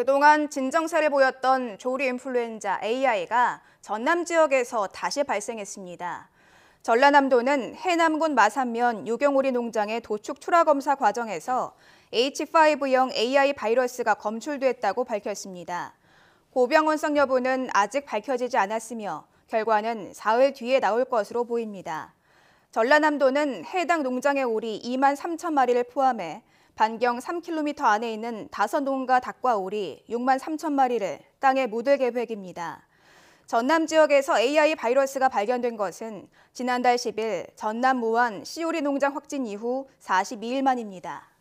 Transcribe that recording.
그동안 진정세를 보였던 조류 인플루엔자 AI가 전남 지역에서 다시 발생했습니다. 전라남도는 해남군 마산면 유경오리 농장의 도축 출하 검사 과정에서 H5형 AI 바이러스가 검출됐다고 밝혔습니다. 고병원성 여부는 아직 밝혀지지 않았으며 결과는 사흘 뒤에 나올 것으로 보입니다. 전라남도는 해당 농장의 오리 2만 3천 마리를 포함해 반경 3km 안에 있는 다섯 농가 닭과 오리 6만 3천 마리를 땅에 묻을 계획입니다. 전남 지역에서 AI 바이러스가 발견된 것은 지난달 10일 전남 무안 씨오리 농장 확진 이후 42일 만입니다.